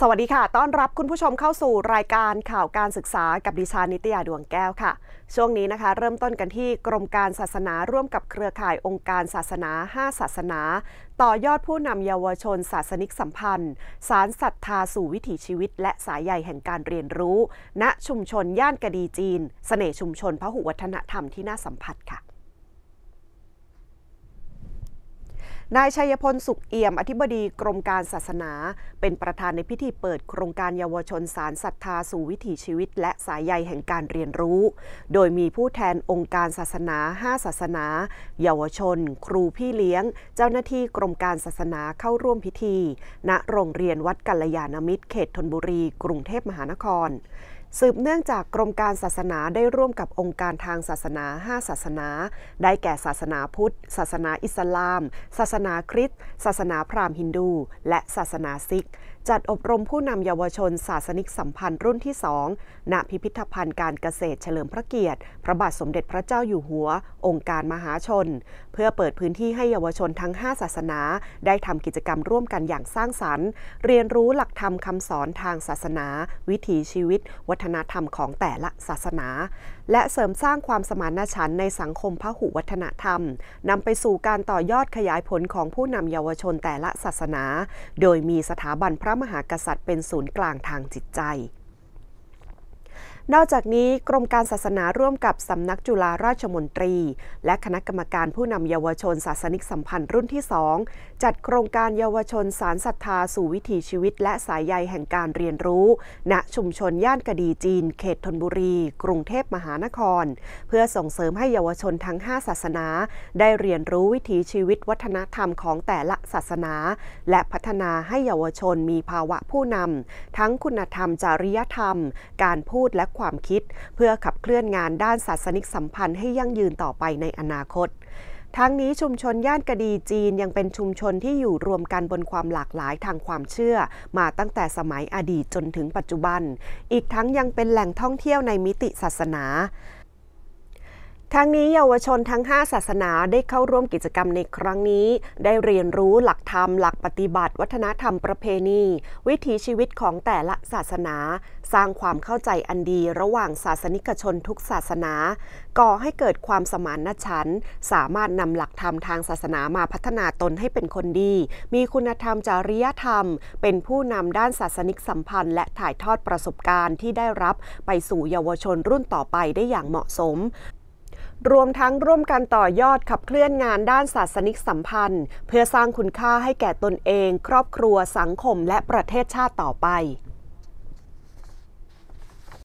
สวัสดีค่ะ ต้อนรับคุณผู้ชมเข้าสู่รายการข่าวการศึกษากับ ดิฉันนิตยาดวงแก้วค่ะ ช่วงนี้นะคะเริ่มต้นกันที่กรมการศาสนาร่วมกับเครือข่ายองค์การศาสนา 5 ศาสนา ต่อยอดผู้นำเยาวชนศาสนิกสัมพันธ์ สารศรัทธาสู่วิถีชีวิตและสายใหญ่แห่งการเรียนรู้ ณชุมชนย่านกระดีจีนสเสน่ห์ชุมชนพหุวัฒนธรรมที่น่าสัมผัสค่ะนายชัยพลสุขเอี่ยมอธิบดีกรมการศาสนา เป็นประธานในพิธีเปิดโครงการเยาวชนสารศรัทธาสู่วิถีชีวิต และสายใยแห่งการเรียนรู้ โดยมีผู้แทนองค์การศาสนา5ศาสนา เยาวชน ครูพี่เลี้ยง เจ้าหน้าที่กรมการศาสนาเข้าร่วมพิธี ณโรงเรียนวัดกัลยาณมิตรเขตธนบุรี กรุงเทพมหานครสืบเนื่องจากกรมการศาสนาได้ร่วมกับองค์การทางศาสนา 5 ศาสนา ได้แก่ศาสนาพุทธ ศาสนาอิสลาม ศาสนาคริสต์ ศาสนาพราหมณ์ฮินดู และศาสนาซิกจัดอบรมผู้นำเยาวชน ศาสนิกสัมพันธ์รุ่นที่สองณพิพิธภัณฑ์การเกษตรเฉลิมพระเกียรติ พระบาทสมเด็จพระเจ้าอยู่หัว องค์การมหาชน เพื่อเปิดพื้นที่ให้เยาวชนทั้ง 5 ศาสนา ได้ทำกิจกรรมร่วมกันอย่างสร้างสรรค์ เรียนรู้หลักธรรมคำสอนทางศาสนา วิถีชีวิต วัฒนธรรมของแต่ละศาสนา และเสริมสร้างความสมานฉันท์ในสังคมพหุวัฒนธรรมนำไปสู่การต่อยอดขยายผลของผู้นำเยาวชนแต่ละศาสนา โดยมีสถาบันพระมหากษัตริย์เป็นศูนย์กลางทางจิตใจ นอกจากนี้กรมการศาสนาร่วมกับสำนักจุฬาราชมนตรี และคณะกรรมการผู้นำเยาวชน ศาสนิกสัมพันธ์รุ่นที่สองจัดโครงการเยาวชนสารศรัทธาสู่วิถีชีวิตและสายใยแห่งการเรียนรู้ ณชุมชนย่านกดีจีน เขตธนบุรี กรุงเทพมหานคร เพื่อส่งเสริมให้เยาวชนทั้ง 5 ศาสนา ได้เรียนรู้วิถีชีวิตวัฒนธรรมของแต่ละศาสนา และพัฒนาให้เยาวชนมีภาวะผู้นำทั้งคุณธรรม จริยธรรม การพูดและความคิด เพื่อขับเคลื่อนงานด้านศาสนิกสัมพันธ์ให้ยั่งยืนต่อไปในอนาคตทั้งนี้ชุมชนย่านกระดีจีนยังเป็นชุมชนที่อยู่รวมกันบนความหลากหลายทางความเชื่อ มาตั้งแต่สมัยอดีตจนถึงปัจจุบัน อีกทั้งยังเป็นแหล่งท่องเที่ยวในมิติศาสนาทั้งนี้เยาวชนทั้ง5ศาสนาได้เข้าร่วมกิจกรรมในครั้งนี้ ได้เรียนรู้หลักธรรมหลักปฏิบัติ วัฒนธรรมประเพณี วิถีชีวิตของแต่ละศาสนา สร้างความเข้าใจอันดีระหว่างศาสนิกชนทุกศาสนา ก่อให้เกิดความสมานฉันท์สามารถนำหลักธรรมทางศาสนามาพัฒนาตนให้เป็นคนดี มีคุณธรรมจริยธรรม เป็นผู้นำด้านศาสนิกสัมพันธ์และถ่ายทอดประสบการณ์ที่ได้รับไปสู่เยาวชนรุ่นต่อไปได้อย่างเหมาะสมรวมทั้งร่วมกันต่อยอดขับเคลื่อนงานด้านศาสนิกสัมพันธ์ เพื่อสร้างคุณค่าให้แก่ตนเอง ครอบครัวสังคมและประเทศชาติต่อไป